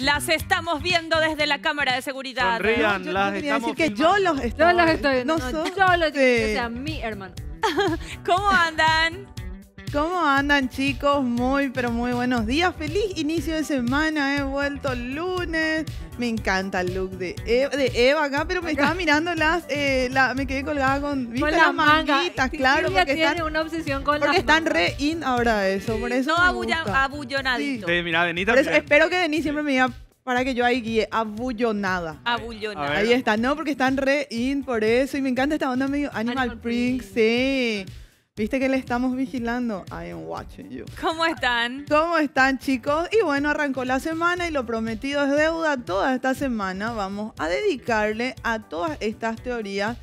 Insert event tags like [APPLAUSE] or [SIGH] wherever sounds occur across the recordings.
Las estamos viendo desde la cámara de seguridad. ¿eh? Sonrían, las estamos que yo los estoy, Yo los estoy viendo. No, lo a mi hermano. [LAUGHS] ¿Cómo andan? ¿Cómo andan chicos? Muy, pero muy buenos días. Feliz inicio de semana. He vuelto vuelto lunes. Me encanta el look de e, Eva, acá, pero me estaba mirando las... Eh, me quedé colgada con, ¿viste? las, manguitas, claro. porque tiene están, una obsesión con porque están re in ahora eso. Por eso abullonadito. Sí, espero que Denis siempre me diga para que yo ahí guíe, abullonada. Abullonada. Ahí está, no, porque están re in por eso. Y me encanta esta onda medio Animal, Animal sí. Viste que le estamos vigilando. I am watching you. ¿Cómo están? ¿Cómo están, chicos? Y bueno, arrancó la semana y lo prometido es deuda. Toda esta semana vamos a dedicarle a todas estas teorías.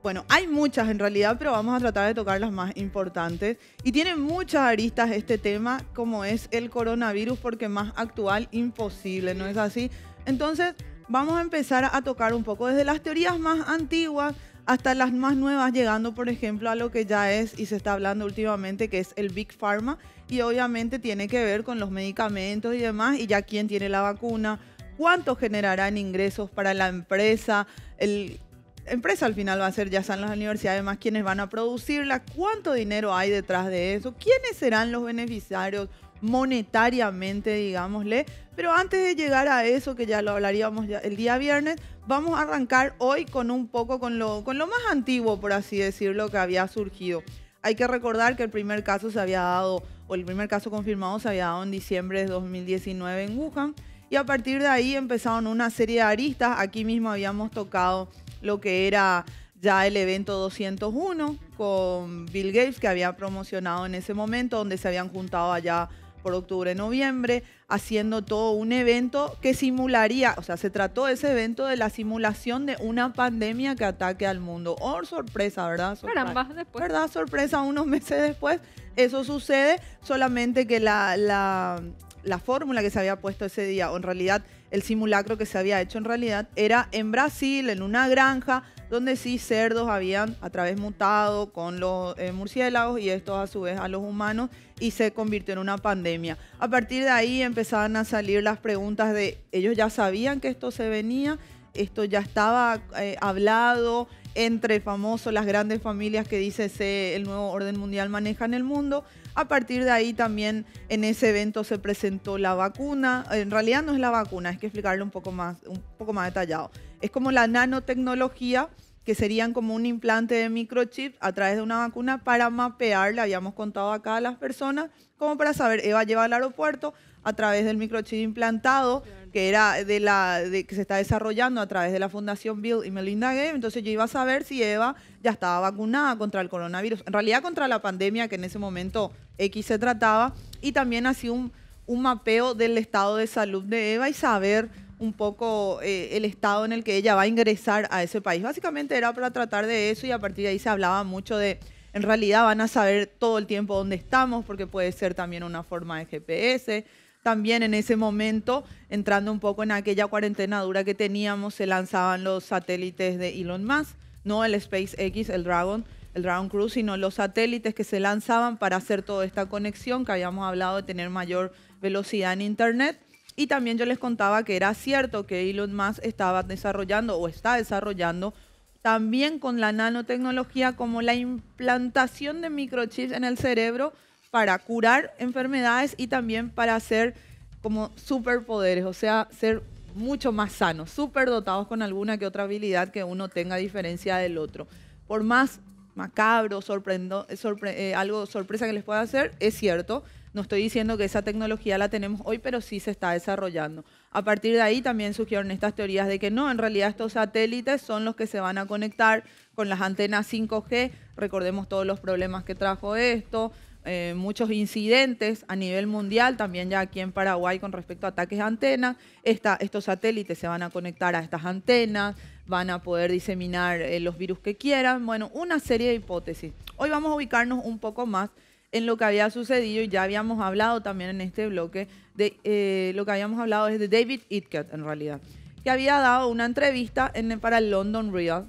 Bueno, hay muchas en realidad, pero vamos a tratar de tocar las más importantes. Y tiene muchas aristas este tema, como es el coronavirus, porque más actual imposible, ¿no es así? Entonces, vamos a empezar a tocar un poco desde las teorías más antiguas hasta las más nuevas, llegando por ejemplo a lo que ya es y se está hablando últimamente, que es el Big Pharma, y obviamente tiene que ver con los medicamentos y demás, y ya quién tiene la vacuna, cuánto generarán ingresos para la empresa, el empresa al final va a ser, ya están las universidades más quienes van a producirla, cuánto dinero hay detrás de eso, quiénes serán los beneficiarios monetariamente, digámosle, pero antes de llegar a eso, que ya lo hablaríamos el día viernes, vamos a arrancar hoy con un poco con lo, con lo más antiguo, por así decirlo, que había surgido. Hay que recordar que el primer caso se había dado, o el primer caso confirmado se había dado en diciembre de 2019 en Wuhan. Y a partir de ahí empezaron una serie de aristas. Aquí mismo habíamos tocado lo que era ya el evento 201 con Bill Gates, que había promocionado en ese momento, donde se habían juntado allá por octubre, noviembre, haciendo todo un evento que simularía, o sea, se trató ese evento de la simulación de una pandemia que ataque al mundo. Oh, sorpresa, ¿verdad? Sorpresa. después. ¿Verdad? Sorpresa, unos [LAUGHS] meses después eso sucede, solamente que la, la, la fórmula que se había puesto ese día, o en realidad el simulacro que se había hecho en realidad, era en Brasil, en una granja, donde sí cerdos habían a través mutado con los eh, murciélagos y esto a su vez a los humanos y se convirtió en una pandemia. A partir de ahí empezaban a salir las preguntas de ellos ya sabían que esto se venía, esto ya estaba eh, hablado entre famosos, las grandes familias que dice el nuevo orden mundial maneja en el mundo. A partir de ahí también en ese evento se presentó la vacuna. En realidad no es la vacuna, hay que explicarlo un poco más, un poco más detallado es como la nanotecnología, que serían como un implante de microchip a través de una vacuna para mapear, le habíamos contado acá a las personas, como para saber, Eva lleva al aeropuerto a través del microchip implantado, que era de la de, que se está desarrollando a través de la Fundación Bill y Melinda Gates, entonces yo iba a saber si Eva ya estaba vacunada contra el coronavirus, en realidad contra la pandemia que en ese momento X se trataba, y también hacía un mapeo del estado de salud de Eva y saber un poco eh, el estado en el que ella va a ingresar a ese país. Básicamente era para tratar de eso y a partir de ahí se hablaba mucho de, en realidad van a saber todo el tiempo dónde estamos porque puede ser también una forma de GPS. También en ese momento, entrando un poco en aquella cuarentena dura que teníamos, se lanzaban los satélites de Elon Musk, no el SpaceX, el Dragon, el Dragon Cruise, sino los satélites que se lanzaban para hacer toda esta conexión que habíamos hablado de tener mayor velocidad en Internet. Y también yo les contaba que era cierto que Elon Musk estaba desarrollando o está desarrollando también con la nanotecnología como la implantación de microchips en el cerebro para curar enfermedades y también para hacer como superpoderes, o sea, ser mucho más sanos, superdotados con alguna que otra habilidad que uno tenga a diferencia del otro. Por más macabro, sorprendo, eh, algo sorpresa que les pueda hacer, es cierto, no estoy diciendo que esa tecnología la tenemos hoy, pero sí se está desarrollando. A partir de ahí también surgieron estas teorías de que no, en realidad estos satélites son los que se van a conectar con las antenas 5G. Recordemos todos los problemas que trajo esto, eh, muchos incidentes a nivel mundial, también ya aquí en Paraguay con respecto a ataques a antenas. estos satélites se van a conectar a estas antenas, van a poder diseminar eh, los virus que quieran. Bueno, una serie de hipótesis. Hoy vamos a ubicarnos un poco más en lo que había sucedido, y ya habíamos hablado también en este bloque, de eh, lo que habíamos hablado es de David Itcat, en realidad, que había dado una entrevista para el London Real,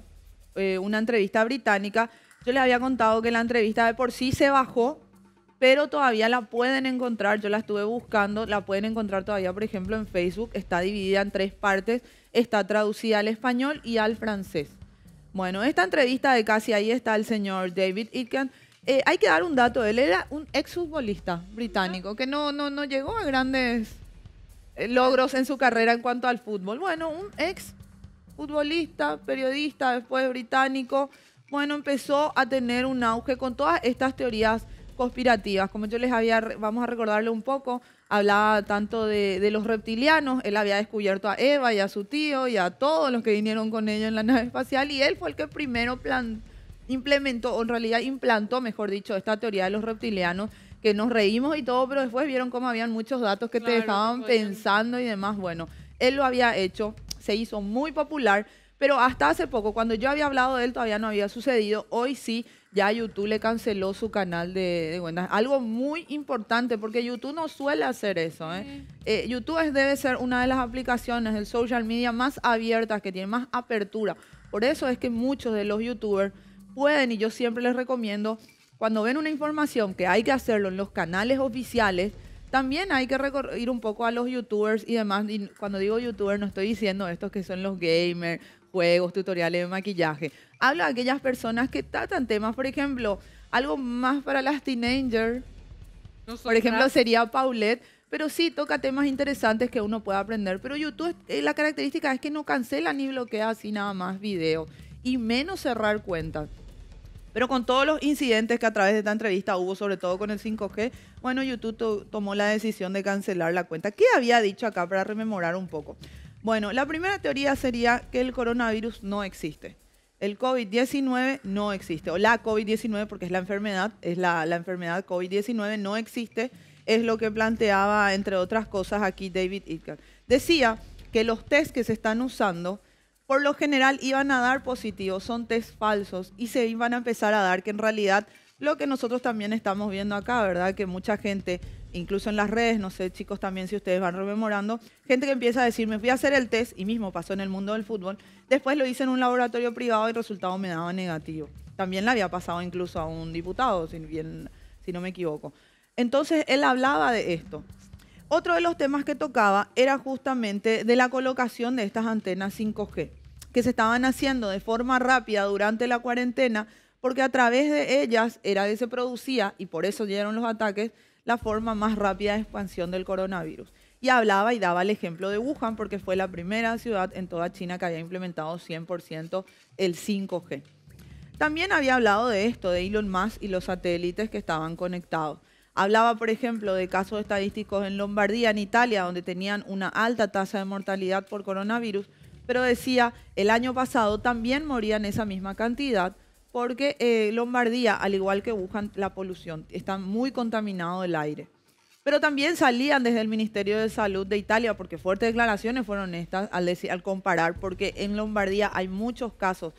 eh, una entrevista británica. Yo les había contado que la entrevista de por sí se bajó, pero todavía la pueden encontrar, yo la estuve buscando, la pueden encontrar todavía, por ejemplo, en Facebook, está dividida en tres partes, está traducida al español y al francés. Bueno, esta entrevista de casi ahí está el señor David Itken eh, hay que dar un dato, él era un exfutbolista británico que no, no, no llegó a grandes eh, logros en su carrera en cuanto al fútbol. Bueno, un ex futbolista, periodista, después británico, bueno, empezó a tener un auge con todas estas teorías conspirativas. Como yo les había, vamos a recordarle un poco, hablaba tanto de, de, los reptilianos, él había descubierto a Eva y a su tío y a todos los que vinieron con ellos en la nave espacial y él fue el que primero planteó implementó, o en realidad implantó, mejor dicho, esta teoría de los reptilianos, que nos reímos y todo, pero después vieron cómo habían muchos datos que te dejaban pensando y demás. Bueno, él lo había hecho, se hizo muy popular, pero hasta hace poco, cuando yo había hablado de él, todavía no había sucedido. Hoy sí, ya YouTube le canceló su canal de, de Algo muy importante, porque YouTube no suele hacer eso. ¿eh? Eh, YouTube debe ser una de las aplicaciones del social media más abiertas, que tiene más apertura. Por eso es que muchos de los youtubers pueden, y yo siempre les recomiendo, cuando ven una información que hay que hacerlo en los canales oficiales, también hay que ir un poco a los youtubers y demás. cuando digo youtubers no estoy diciendo estos que son los gamers, juegos, tutoriales de maquillaje. Hablo de aquellas personas que tratan temas, por ejemplo, algo más para las teenagers. por ejemplo, sería Paulette. Pero sí toca temas interesantes que uno pueda aprender. Pero YouTube, eh, la característica es que no cancela ni bloquea así nada más videos. Y menos cerrar cuentas. Pero con todos los incidentes que a través de esta entrevista hubo, sobre todo con el 5G, bueno, YouTube tomó la decisión de cancelar la cuenta. ¿Qué había dicho acá para rememorar un poco? Bueno, la primera teoría sería que el coronavirus no existe. El COVID-19 no existe, o la COVID-19, porque es la enfermedad, es la, enfermedad COVID-19, no existe, es lo que planteaba, entre otras cosas, aquí David Itker. Decía que los test que se están usando por lo general iban a dar positivos, son test falsos y se iban a empezar a dar que en realidad lo que nosotros también estamos viendo acá, ¿verdad? Que mucha gente, incluso en las redes, no sé chicos también si ustedes van rememorando, gente que empieza a decir, me fui a hacer el test y mismo pasó en el mundo del fútbol, después lo hice en un laboratorio privado y el resultado me daba negativo. También le había pasado incluso a un diputado, si no me equivoco. Entonces él hablaba de esto. Otro de los temas que tocaba era justamente de la colocación de estas antenas 5G, que se estaban haciendo de forma rápida durante la cuarentena, porque a través de ellas era que se producía, y por eso llegaron los ataques, la forma más rápida de expansión del coronavirus. Y hablaba y daba el ejemplo de Wuhan, porque fue la primera ciudad en toda China que había implementado 100% el 5G. También había hablado de esto, de Elon Musk y los satélites que estaban conectados. Hablaba, por ejemplo, de casos estadísticos en Lombardía, en Italia, donde tenían una alta tasa de mortalidad por coronavirus, pero decía, el año pasado también morían esa misma cantidad, porque eh, Lombardía, al igual que buscan la polución, está muy contaminado el aire. Pero también salían desde el Ministerio de Salud de Italia, porque fuertes declaraciones fueron estas al comparar, porque en Lombardía hay muchos casos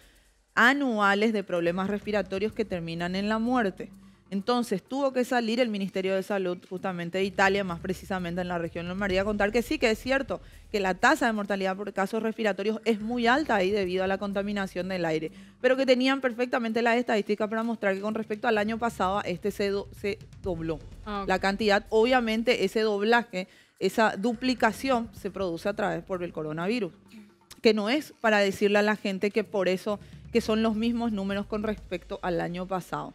anuales de problemas respiratorios que terminan en la muerte. Entonces tuvo que salir el Ministerio de Salud justamente de Italia, más precisamente en la región Lombardía, a contar que sí, que es cierto, que la tasa de mortalidad por casos respiratorios es muy alta ahí debido a la contaminación del aire, pero que tenían perfectamente las estadísticas para mostrar que con respecto al año pasado, este se, se dobló. Ah, la cantidad, obviamente, ese doblaje, esa duplicación se produce a través por el coronavirus, que no es para decirle a la gente que por eso, que son los mismos números con respecto al año pasado.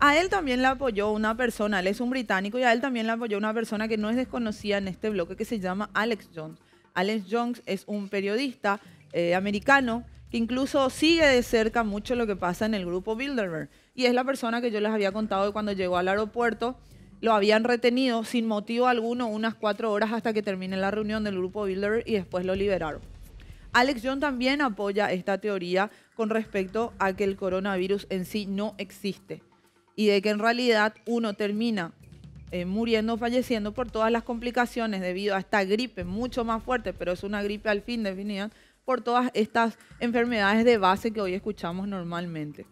A él también le apoyó una persona, él es un británico y a él también le apoyó una persona que no es desconocida en este bloque que se llama Alex Jones. Alex Jones es un periodista eh, americano que incluso sigue de cerca mucho lo que pasa en el grupo Bilderberg. Y es la persona que yo les había contado que cuando llegó al aeropuerto lo habían retenido sin motivo alguno unas cuatro horas hasta que termine la reunión del grupo Bilderberg y después lo liberaron. Alex Jones también apoya esta teoría con respecto a que el coronavirus en sí no existe y de que en realidad uno termina eh, muriendo, falleciendo por todas las complicaciones debido a esta gripe mucho más fuerte, pero es una gripe al fin definida, por todas estas enfermedades de base que hoy escuchamos normalmente.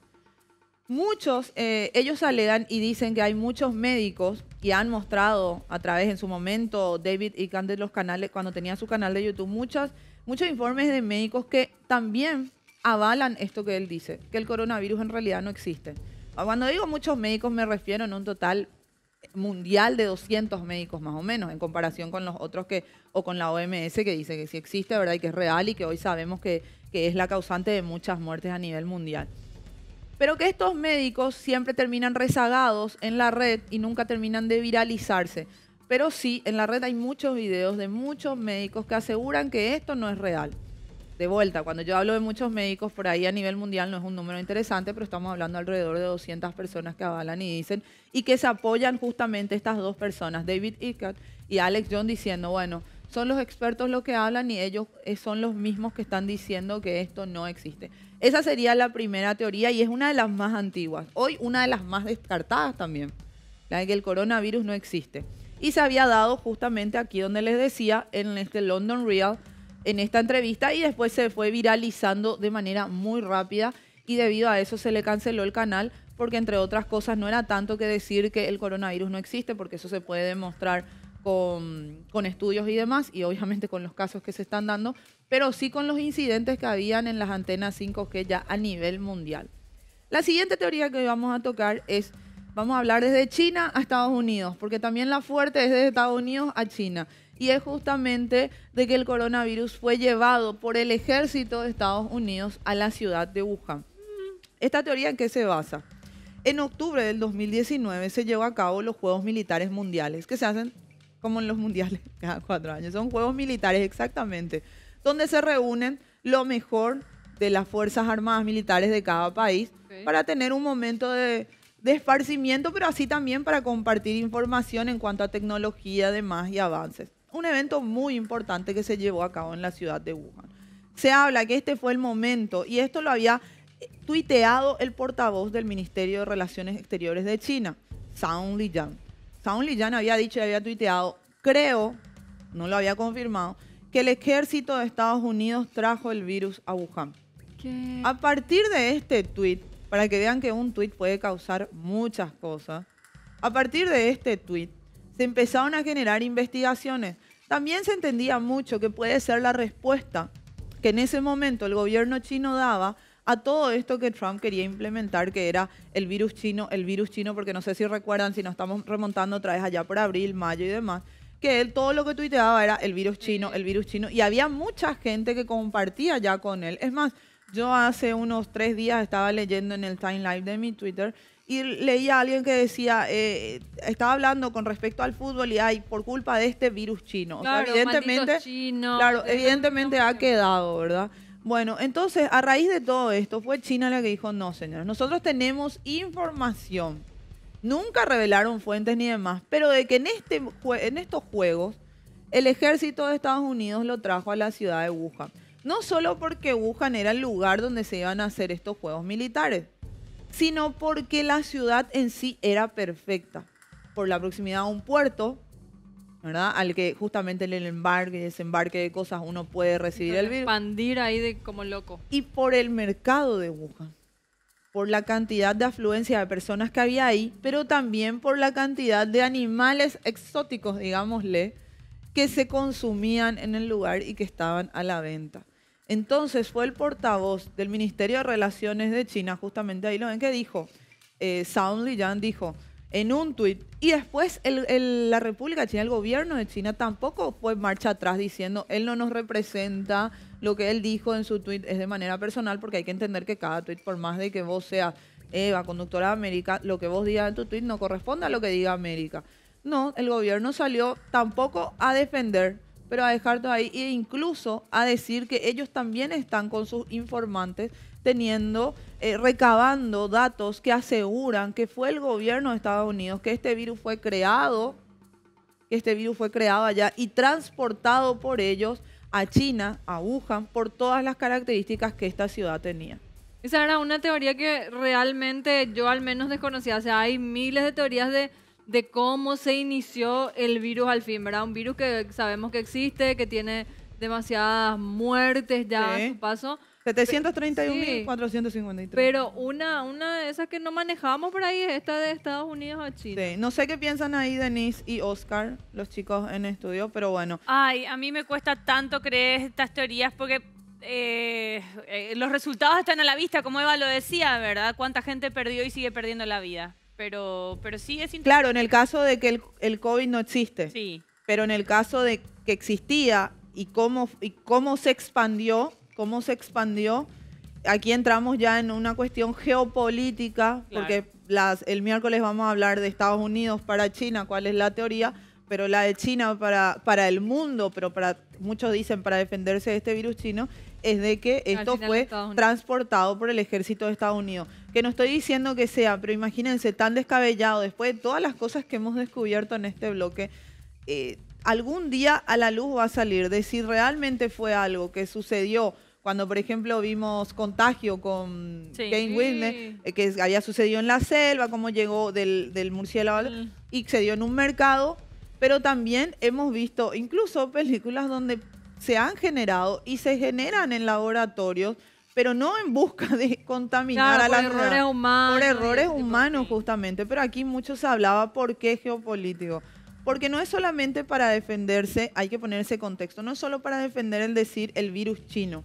Muchos, eh, ellos alegan y dicen que hay muchos médicos que han mostrado a través en su momento David y de los canales, cuando tenía su canal de YouTube, muchos informes de médicos que también avalan esto que él dice, que el coronavirus en realidad no existe. Ah, cuando digo muchos médicos me refiero en un total mundial de 200 médicos más o menos, en comparación con los otros que, o con la OMS que dice que sí existe, ¿verdad? Y que es real y que hoy sabemos que, que es la causante de muchas muertes a nivel mundial. Pero que estos médicos siempre terminan rezagados en la red y nunca terminan de viralizarse. Pero sí, en la red hay muchos videos de muchos médicos que aseguran que esto no es real de vuelta, cuando yo hablo de muchos médicos por ahí a nivel mundial no es un número interesante, pero estamos hablando alrededor de 200 personas que avalan y dicen y que se apoyan justamente estas dos personas, David Ickat y Alex John diciendo, bueno, son los expertos los que hablan y ellos eh, son los mismos que están diciendo que esto no existe. Esa sería la primera teoría y es una de las más antiguas. Hoy una de las más descartadas también, la de que el coronavirus no existe. Y se había dado justamente aquí donde les decía, en este London Real, en esta entrevista y después se fue viralizando de manera muy rápida y debido a eso se le canceló el canal porque entre otras cosas no era tanto que decir que el coronavirus no existe porque eso se puede demostrar con, con, estudios y demás, y obviamente con los casos que se están dando, pero sí con los incidentes que habían en las antenas 5G ya a nivel mundial. La siguiente teoría que vamos a tocar es, vamos a hablar desde China a Estados Unidos, porque también la fuerte es desde Estados Unidos a China y es justamente de que el coronavirus fue llevado por el ejército de Estados Unidos a la ciudad de Wuhan. ¿Esta teoría en qué se basa? En octubre del 2019 se llevó a cabo los Juegos Militares Mundiales, que se hacen como en los mundiales [LAUGHS] cada cuatro años. Son Juegos Militares exactamente, donde se reúnen lo mejor de las Fuerzas Armadas Militares de cada país para tener un momento de, esparcimiento, pero así también para compartir información en cuanto a tecnología, demás y avances un evento muy importante que se llevó a cabo en la ciudad de Wuhan. Se habla que este fue el momento, y esto lo había tuiteado el portavoz del Ministerio de Relaciones Exteriores de China, Zhang Lijian. Zhang Lijian había dicho y había tuiteado, creo, no lo había confirmado, que el ejército de Estados Unidos trajo el virus a Wuhan. A partir de este tuit, para que vean que un tuit puede causar muchas cosas, a partir de este tuit se empezaron a generar investigaciones también se entendía mucho que puede ser la respuesta que en ese momento el gobierno chino daba a todo esto que Trump quería implementar, que era el virus chino, el virus chino, porque no sé si recuerdan, si nos estamos remontando otra vez allá por abril, mayo y demás, que él todo lo que tuiteaba era el virus chino, el virus chino, y había mucha gente que compartía ya con él. Es más, yo hace unos tres días estaba leyendo en el timeline de mi Twitter y leía a alguien que decía, eh, estaba hablando con respecto al fútbol y hay por culpa de este virus chino. evidentemente, claro, evidentemente ha quedado, ¿verdad? Bueno, entonces, a raíz de todo esto, fue China la que dijo, no, señores, nosotros tenemos información. Nunca revelaron fuentes ni demás, pero de que en, este, en estos juegos el ejército de Estados Unidos lo trajo a la ciudad de Wuhan. No solo porque Wuhan era el lugar donde se iban a hacer estos juegos militares, sino porque la ciudad en sí era perfecta, por la proximidad a un puerto, ¿verdad? Al que justamente en el embarque y desembarque de cosas uno puede recibir el virus. ahí de, como loco. Y por el mercado de Wuhan, por la cantidad de afluencia de personas que había ahí, pero también por la cantidad de animales exóticos, digámosle, que se consumían en el lugar y que estaban a la venta. Entonces fue el portavoz del Ministerio de Relaciones de China, justamente ahí lo ven, que dijo, eh, Zhao Lijian dijo en un tuit, y después la República China, el gobierno de China tampoco fue marcha atrás diciendo, él no nos representa, lo que él dijo en su tuit es de manera personal, porque hay que entender que cada tuit, por más de que vos seas Eva, conductora de América, lo que vos digas en tu tuit no corresponde a lo que diga América. No, el gobierno salió tampoco a defender pero a dejarlo ahí e incluso a decir que ellos también están con sus informantes teniendo, eh, recabando datos que aseguran que fue el gobierno de Estados Unidos, que este virus fue creado, que este virus fue creado allá y transportado por ellos a China, a Wuhan, por todas las características que esta ciudad tenía. Esa era una teoría que realmente yo al menos desconocía. O sea, hay miles de teorías de de cómo se inició el virus al fin, ¿verdad? Un virus que sabemos que existe, que tiene demasiadas muertes ya a su paso. 731.453. pero una, una de esas que no manejamos por ahí es esta de Estados Unidos a China. no sé qué piensan ahí Denise y Oscar, los chicos en estudio, pero bueno. Ay, a mí me cuesta tanto creer estas teorías porque eh, eh, los resultados están a la vista, como Eva lo decía, ¿verdad? Cuánta gente perdió y sigue perdiendo la vida. Pero, pero sí es Claro, en el caso de que el, el, COVID no existe. Sí. Pero en el caso de que existía y cómo, y cómo se expandió, cómo se expandió, aquí entramos ya en una cuestión geopolítica, porque las, el miércoles vamos a hablar de Estados Unidos para China, cuál es la teoría, pero la de China para, para el mundo, pero para muchos dicen para defenderse de este virus chino, es de que esto fue transportado por el ejército de Estados Unidos. Que no estoy diciendo que sea, pero imagínense, tan descabellado, después de todas las cosas que hemos descubierto en este bloque, eh, algún día a la luz va a salir de si realmente fue algo que sucedió cuando por ejemplo vimos contagio con Kane Whitney, eh, que había sucedido en la selva, cómo llegó del, del murciélago mm. y se dio en un mercado, pero también hemos visto incluso películas donde se han generado y se generan en laboratorios, pero no en busca de contaminar a la por errores humanos. Por errores humanos, justamente. Pero aquí mucho se hablaba por qué geopolítico. Porque no es solamente para defenderse, hay que poner ese contexto, no es solo para defender el decir el virus chino,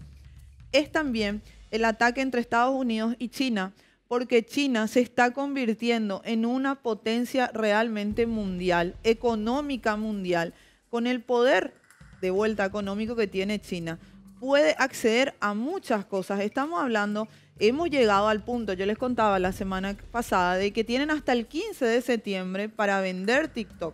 es también el ataque entre Estados Unidos y China, porque China se está convirtiendo en una potencia realmente mundial, económica mundial, con el poder de vuelta económico que tiene China. Puede acceder a muchas cosas. Estamos hablando, hemos llegado al punto, yo les contaba la semana pasada, de que tienen hasta el 15 de septiembre para vender TikTok.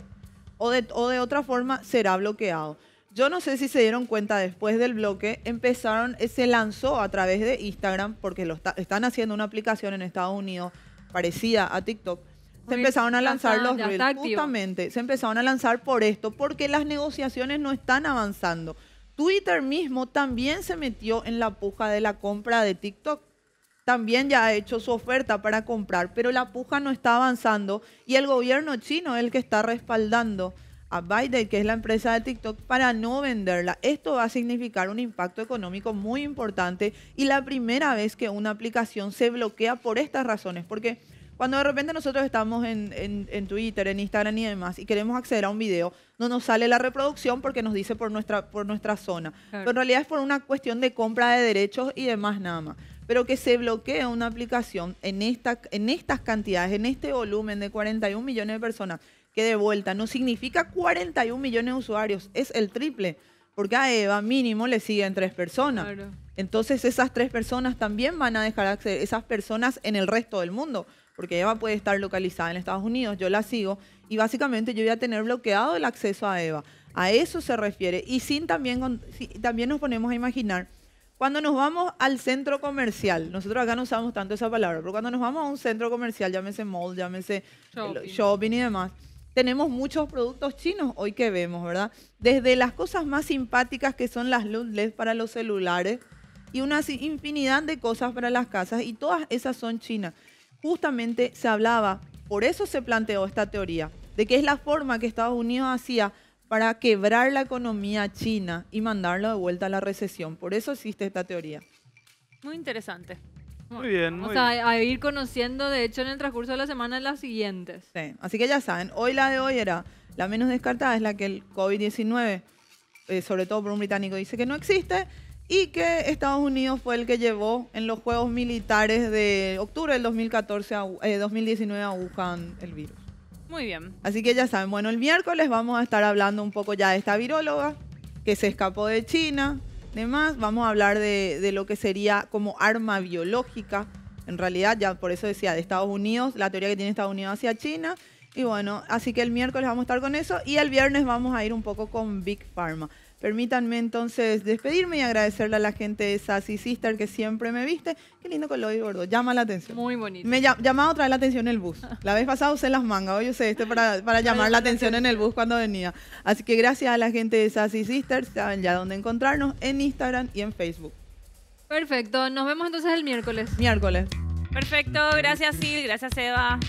O de, otra forma será bloqueado. Yo no sé si se dieron cuenta después del bloque, empezaron, eh, se lanzó a través de Instagram, porque lo están haciendo una aplicación en Estados Unidos parecida a TikTok, se empezaron a lanzar los reels, justamente, se empezaron a lanzar por esto, porque las negociaciones no están avanzando. Twitter mismo también se metió en la puja de la compra de TikTok. También ya ha hecho su oferta para comprar, pero la puja no está avanzando y el gobierno chino es el que está respaldando a Biden, que es la empresa de TikTok, para no venderla. Esto va a significar un impacto económico muy importante y la primera vez que una aplicación se bloquea por estas razones, porque cuando de repente nosotros estamos en, en, Twitter, en Instagram y demás, y queremos acceder a un video, no nos sale la reproducción porque nos dice por nuestra, por nuestra zona. Pero en realidad es por una cuestión de compra de derechos y demás nada más. Pero que se bloquee una aplicación en, esta, en estas cantidades, en este volumen de 41 millones de personas, que de vuelta no significa 41 millones de usuarios, es el triple. Porque a Eva mínimo le siguen tres personas. Entonces esas tres personas también van a dejar acceder, esas personas en el resto del mundo, porque Eva puede estar localizada en Estados Unidos, yo la sigo, y básicamente yo voy a tener bloqueado el acceso a Eva. A eso se refiere. Y sin también, también nos ponemos a imaginar, cuando nos vamos al centro comercial, nosotros acá no usamos tanto esa palabra, pero cuando nos vamos a un centro comercial, llámese mall, llámese shopping, y demás, tenemos muchos productos chinos hoy que vemos, ¿verdad? Desde las cosas más simpáticas que son las luz para los celulares, y una infinidad de cosas para las casas y todas esas son chinas. Justamente se hablaba, por eso se planteó esta teoría, de que es la forma que Estados Unidos hacía para quebrar la economía china y mandarla de vuelta a la recesión. Por eso existe esta teoría. Muy interesante. Muy bien. Vamos muy a, ir conociendo, de hecho, en el transcurso de la semana las siguientes. Sí, así que ya saben, hoy la de hoy era la menos descartada, es la que el COVID-19, eh, sobre todo por un británico, dice que no existe y que Estados Unidos fue el que llevó en los Juegos Militares de octubre del 2014 2019 eh, a Wuhan el virus. Muy bien. Así que ya saben, bueno, el miércoles vamos a estar hablando un poco ya de esta viróloga que se escapó de China. demás. vamos a hablar de lo que sería como arma biológica. En realidad, ya por eso decía, de Estados Unidos, la teoría que tiene Estados Unidos hacia China. Y bueno, así que el miércoles vamos a estar con eso y el viernes vamos a ir un poco con Big Pharma. Permítanme entonces despedirme y agradecerle a la gente de Sassy Sister que siempre me viste. Qué lindo color y gordo, llama la atención. Muy bonito. Me llamaba otra vez la atención el bus. La vez pasada usé las mangas, hoy usé este para, [LAUGHS] llamar la atención en el bus cuando venía. Así que gracias a la gente de Sassy Sister, saben ya dónde encontrarnos en Instagram y en Facebook. Perfecto, nos vemos entonces el miércoles. Miércoles. Perfecto, gracias Sil, gracias Eva.